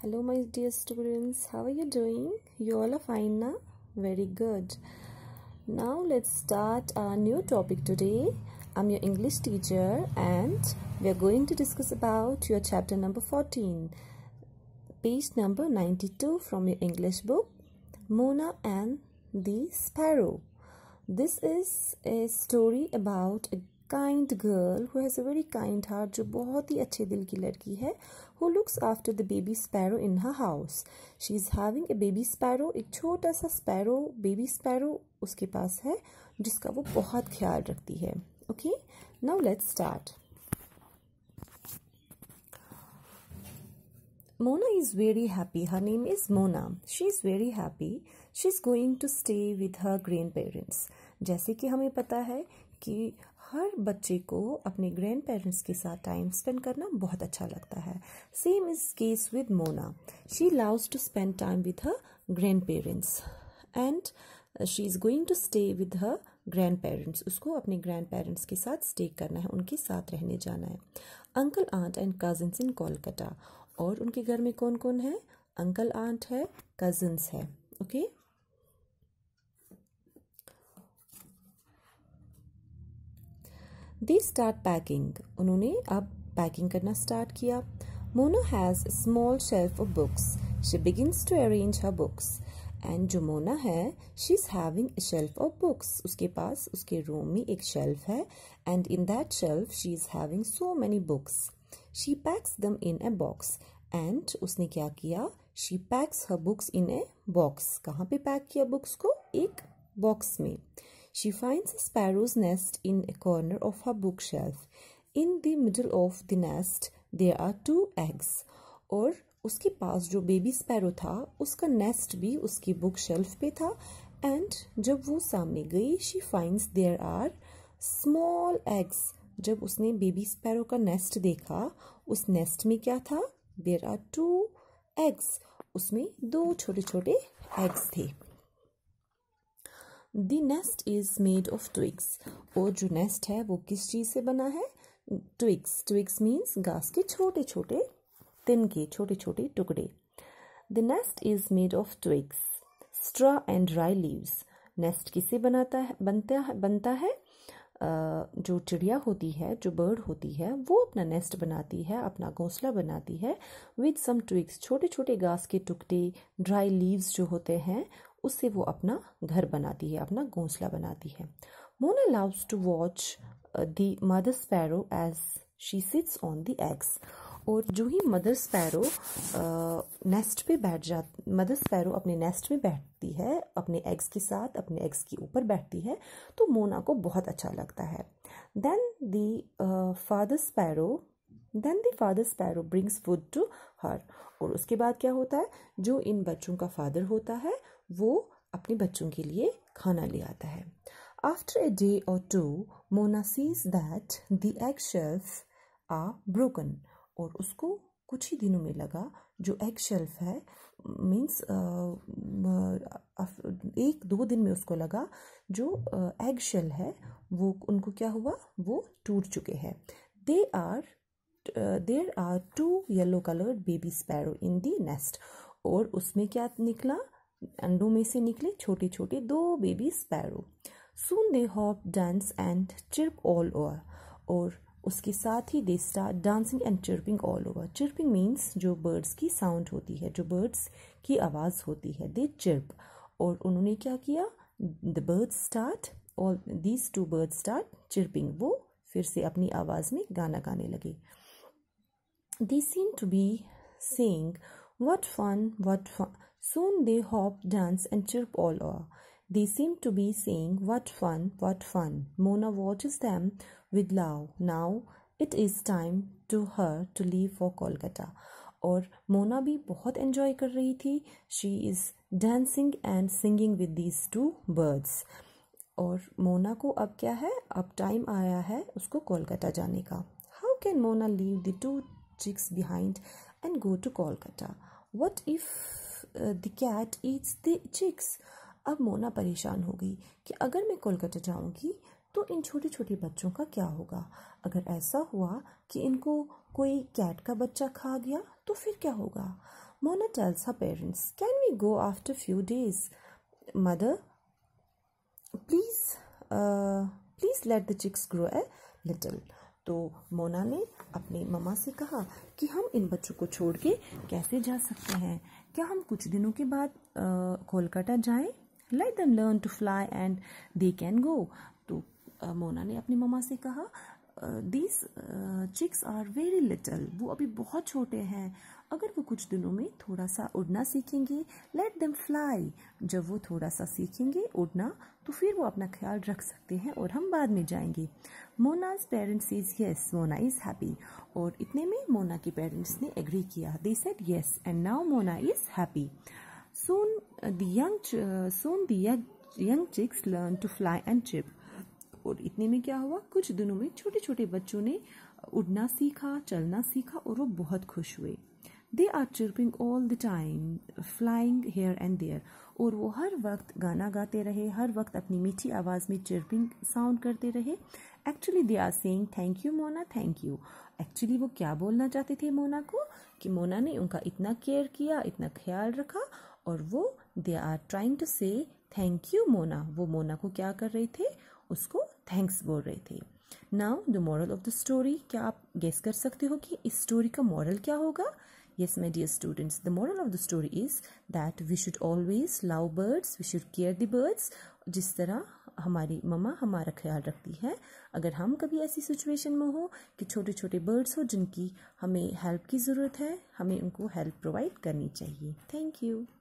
hello my dear students how are you doing you all are fine now very good now let's start our new topic today i'm your english teacher and we are going to discuss about your chapter number 14 page number 92 from your english book mona and the sparrow this is a story about a kind girl who has a very kind heart जो बहुत ही अच्छे दिल की लड़की है who looks after the baby sparrow in her house she is having a baby sparrow एक छोटा सा स्पैरो बेबी स्पैरो उसके पास है जिसका वो बहुत ख्याल रखती है okay now let's start Mona is very happy. Her name is Mona. She is very happy. She is going to stay with her grandparents. जैसे कि हमें पता है कि हर बच्चे को अपने ग्रैंड पेरेंट्स के साथ टाइम स्पेंड करना बहुत अच्छा लगता है same is case with Mona she loves to spend time with her grand parents and she is going to stay with her grand parents उसको अपने ग्रैंड पेरेंट्स के साथ स्टे करना है उनके साथ रहने जाना है uncle aunt and cousins in Kolkata और उनके घर में कौन कौन है अंकल आंट है कजन्स है okay okay? They start packing उन्होंने अब पैकिंग करना स्टार्ट किया Mona has small shelf of books she begins to arrange her books and जो मोना है she is having shelf of books उसके पास उसके रूम में एक शेल्फ है and in that shelf she is having so many books she packs them in a box and उसने क्या किया she packs her books in a box कहाँ पे पैक किया बुक्स को एक बॉक्स में She finds a sparrow's nest in a corner of her bookshelf. In the middle of the nest there are two eggs. और उसके पास जो baby sparrow था उसका नेस्ट भी उसकी बुक शेल्फ पे था एंड जब वो सामने गई she finds there are small eggs जब उसने बेबी स्पैरो का नेस्ट देखा उस नेस्ट में क्या था देर आर टू एग्स उसमें दो छोटे छोटे एग्स थे the nest is made of twigs और जो नेस्ट है वो किस चीज़ से बना है ट्विग्स ट्विग्स मीन्स घास के छोटे छोटे तिनके छोटे छोटे टुकड़े the nest is made of twigs straw and dry leaves nest किससे बनाता है बनता है बनता है जो चिड़िया होती है जो बर्ड होती है वो अपना नेस्ट बनाती है अपना घोंसला बनाती है विद सम ट्विग्स छोटे छोटे घास के टुकड़े ड्राई लीव्स जो होते हैं उससे वो अपना घर बनाती है अपना घोंसला बनाती है Mona loves to watch the mother sparrow as she sits on the eggs और जो ही मदर स्पैरो नेस्ट पे बैठ जा मदर स्पैरो अपने नेस्ट में बैठती है अपने एग्स के साथ अपने एग्स के ऊपर बैठती है तो मोना को बहुत अच्छा लगता है then the father sparrow then the father sparrow brings food to her और उसके बाद क्या होता है जो इन बच्चों का फादर होता है वो अपने बच्चों के लिए खाना ले आता है after a day or two Mona sees that the egg shells are broken और उसको कुछ ही दिनों में लगा जो एग शेल्फ है मीन्स एक दो दिन में उसको लगा जो एग शेल है वो उनको क्या हुआ वो टूट चुके हैं they are there are two yellow coloured baby sparrow in the nest और उसमें क्या निकला अंडों में से निकले छोटे छोटे दो baby sparrow soon they hop dance and chirp all over और उसके साथ ही they start dancing and chirping all over chirping means जो बर्ड्स की साउंड होती है जो बर्ड्स की आवाज़ होती है दे चिरप और उन्होंने क्या किया द बर्ड स्टार्ट और these two bird start chirping वो फिर से अपनी आवाज़ में गाना गाने लगे they seem to be saying what fun what fun Soon they hop, dance, and chirp all over. They seem to be saying, What fun, what fun. Mona watches them with love. Now it is time to her to leave for Kolkata. Or Mona bhi bahut enjoy kar She is dancing and singing with these two birds. Or Mona ko ab kya hai? time aaya usko Kolkata jane How can Mona leave the two chicks behind and go to Kolkata? What if... the cat eats the chicks अब मोना परेशान हो गई कि अगर मैं कोलकाता जाऊंगी तो इन छोटे छोटे बच्चों का क्या होगा अगर ऐसा हुआ कि इनको कोई कैट का बच्चा खा गया तो फिर क्या होगा Mona tells her parents can we go after few days mother please please let the chicks grow a little तो मोना ने अपनी ममा से कहा कि हम इन बच्चों को छोड़ के कैसे जा सकते हैं क्या हम कुछ दिनों के बाद कोलकाता जाएं let them learn to fly and they can go तो मोना ने अपनी ममा से कहा these chicks are very little वो अभी बहुत छोटे हैं अगर वो कुछ दिनों में थोड़ा सा उड़ना सीखेंगे लेट देम फ्लाई जब वो थोड़ा सा सीखेंगे उड़ना तो फिर वो अपना ख्याल रख सकते हैं और हम बाद में जाएंगे Mona's parents is yes Mona is happy और इतने में मोना के पेरेंट्स ने एग्री किया they said yes and now Mona is happy soon then soon then chicks learn to fly and chirp और इतने में क्या हुआ कुछ दिनों में छोटे छोटे बच्चों ने उड़ना सीखा चलना सीखा और वो बहुत खुश हुए they are chirping all the time flying here and there और वो हर वक्त गाना गाते रहे हर वक्त अपनी मीठी आवाज़ में चिरपिंग साउंड करते रहे actually they are saying thank you Mona thank you actually वो क्या बोलना चाहते थे मोना को कि मोना ने उनका इतना केयर किया इतना ख्याल रखा और वो they are trying to say thank you Mona वो मोना को क्या कर रहे थे उसको थैंक्स बोल रहे थे now the moral of the story क्या आप गेस कर सकते हो कि इस स्टोरी का मॉरल क्या होगा yes my dear students the moral of the story is that we should always love birds we should care the birds जिस तरह हमारी ममा हमारा ख्याल रखती है अगर हम कभी ऐसी सिचुएशन में हो कि छोटे छोटे बर्ड्स हो जिनकी हमें हेल्प की ज़रूरत है हमें उनको हेल्प प्रोवाइड करनी चाहिए थैंक यू